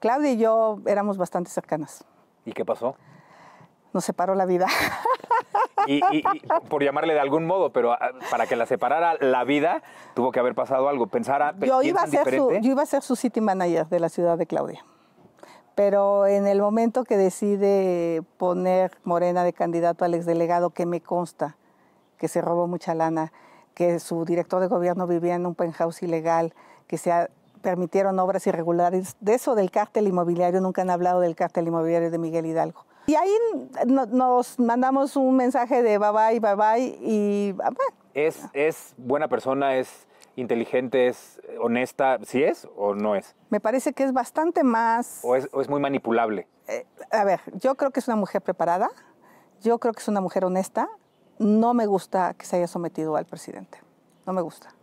Claudia y yo éramos bastante cercanas. ¿Y qué pasó? Nos separó la vida. Y, por llamarle de algún modo, pero ah, para que la separara la vida, tuvo que haber pasado algo. Pensara, yo iba, a ser su, yo iba a ser su city manager de la ciudad de Claudia. Pero en el momento que decide poner Morena de candidato al exdelegado, que me consta que se robó mucha lana, que su director de gobierno vivía en un penthouse ilegal, que se ha permitieron obras irregulares. De eso del cártel inmobiliario, nunca han hablado del cártel inmobiliario de Miguel Hidalgo. Y ahí nos mandamos un mensaje de bye bye, bye bye y... Ah, es, buena persona, es inteligente, es honesta, ¿sí es o no es? Me parece que es bastante más... ¿O es, muy manipulable? Eh, a ver, yo creo que es una mujer preparada, yo creo que es una mujer honesta, no me gusta que se haya sometido al presidente, no me gusta.